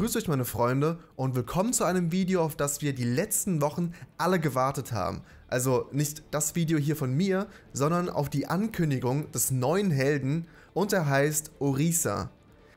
grüße euch meine Freunde und willkommen zu einem Video, auf das wir die letzten Wochen alle gewartet haben. Also nicht das Video hier von mir, sondern auf die Ankündigung des neuen Helden und er heißt Orisa.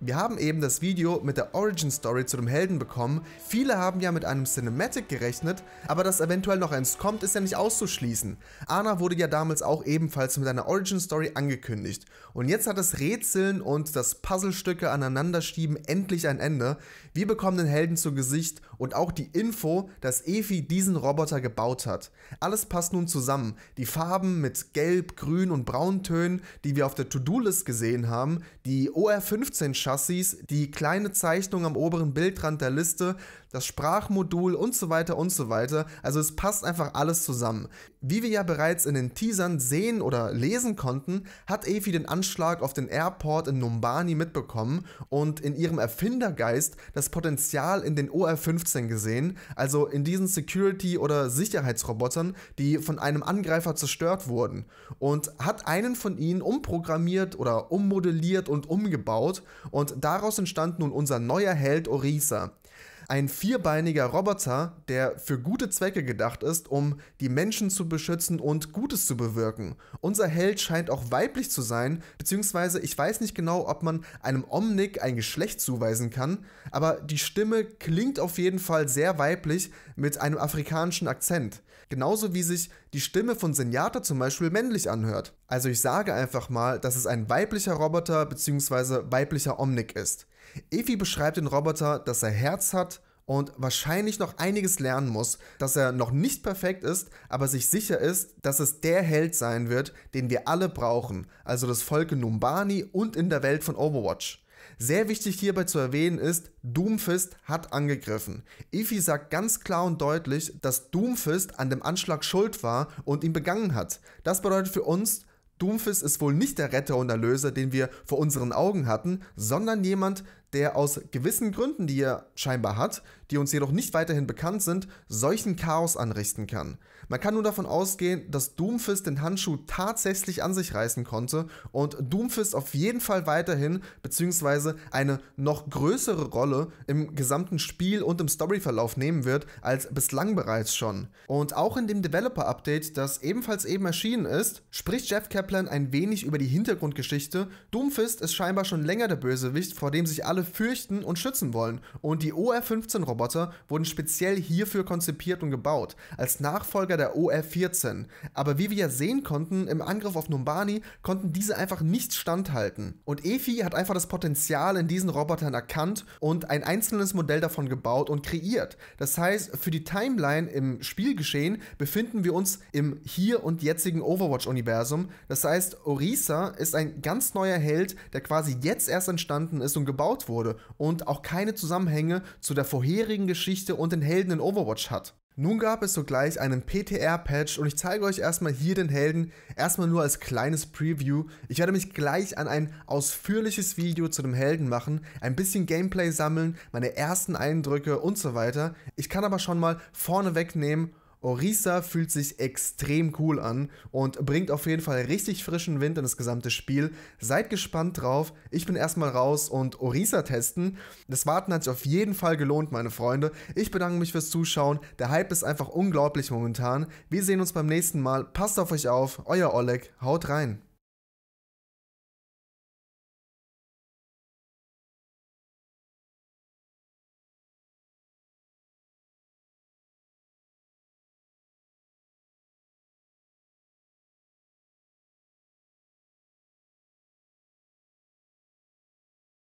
Wir haben eben das Video mit der Origin Story zu dem Helden bekommen. Viele haben ja mit einem Cinematic gerechnet, aber dass eventuell noch eins kommt, ist ja nicht auszuschließen. Ana wurde ja damals auch ebenfalls mit einer Origin Story angekündigt. Und jetzt hat das Rätseln und das Puzzlestücke aneinanderschieben endlich ein Ende. Wir bekommen den Helden zu Gesicht und auch die Info, dass Efi diesen Roboter gebaut hat. Alles passt nun zusammen. Die Farben mit Gelb, Grün und Brauntönen, die wir auf der To-Do-List gesehen haben, die OR15-Chassis, die kleine Zeichnung am oberen Bildrand der Liste, das Sprachmodul und so weiter und so weiter. Also es passt einfach alles zusammen. Wie wir ja bereits in den Teasern sehen oder lesen konnten, hat Efi den Anschlag auf den Airport in Numbani mitbekommen und in ihrem Erfindergeist das Potenzial in den OR-15 gesehen, also in diesen Security- oder Sicherheitsrobotern, die von einem Angreifer zerstört wurden und hat einen von ihnen umprogrammiert oder ummodelliert und umgebaut und daraus entstand nun unser neuer Held Orisa. Ein vierbeiniger Roboter, der für gute Zwecke gedacht ist, um die Menschen zu beschützen und Gutes zu bewirken. Unser Held scheint auch weiblich zu sein, beziehungsweise ich weiß nicht genau, ob man einem Omnic ein Geschlecht zuweisen kann, aber die Stimme klingt auf jeden Fall sehr weiblich mit einem afrikanischen Akzent. Genauso wie sich die Stimme von Senyata zum Beispiel männlich anhört. Also ich sage einfach mal, dass es ein weiblicher Roboter bzw. weiblicher Omnic ist. Evi beschreibt den Roboter, dass er Herz hat und wahrscheinlich noch einiges lernen muss, dass er noch nicht perfekt ist, aber sich sicher ist, dass es der Held sein wird, den wir alle brauchen, also das Volk in Numbani und in der Welt von Overwatch. Sehr wichtig hierbei zu erwähnen ist, Doomfist hat angegriffen. Ify sagt ganz klar und deutlich, dass Doomfist an dem Anschlag schuld war und ihn begangen hat. Das bedeutet für uns, Doomfist ist wohl nicht der Retter und Erlöser, den wir vor unseren Augen hatten, sondern jemand, der aus gewissen Gründen, die er scheinbar hat, die uns jedoch nicht weiterhin bekannt sind, solchen Chaos anrichten kann. Man kann nur davon ausgehen, dass Doomfist den Handschuh tatsächlich an sich reißen konnte und Doomfist auf jeden Fall weiterhin bzw. eine noch größere Rolle im gesamten Spiel und im Storyverlauf nehmen wird als bislang bereits schon. Und auch in dem Developer Update, das ebenfalls eben erschienen ist, spricht Jeff Kaplan ein wenig über die Hintergrundgeschichte. Doomfist ist scheinbar schon länger der Bösewicht, vor dem sich alle fürchten und schützen wollen. Und die OR-15-Roboter wurden speziell hierfür konzipiert und gebaut, als Nachfolger der OR-14. Aber wie wir ja sehen konnten, im Angriff auf Numbani konnten diese einfach nicht standhalten. Und Efi hat einfach das Potenzial in diesen Robotern erkannt und ein einzelnes Modell davon gebaut und kreiert. Das heißt, für die Timeline im Spielgeschehen befinden wir uns im hier und jetzigen Overwatch-Universum. Das heißt, Orisa ist ein ganz neuer Held, der quasi jetzt erst entstanden ist und gebaut wurde wurde und auch keine Zusammenhänge zu der vorherigen Geschichte und den Helden in Overwatch hat. Nun gab es sogleich einen PTR-Patch und ich zeige euch erstmal hier den Helden, erstmal nur als kleines Preview. Ich werde mich gleich an ein ausführliches Video zu dem Helden machen, ein bisschen Gameplay sammeln, meine ersten Eindrücke und so weiter. Ich kann aber schon mal vorne wegnehmen, Orisa fühlt sich extrem cool an und bringt auf jeden Fall richtig frischen Wind in das gesamte Spiel. Seid gespannt drauf. Ich bin erstmal raus und Orisa testen. Das Warten hat sich auf jeden Fall gelohnt, meine Freunde. Ich bedanke mich fürs Zuschauen. Der Hype ist einfach unglaublich momentan. Wir sehen uns beim nächsten Mal. Passt auf euch auf. Euer Oleg. Haut rein.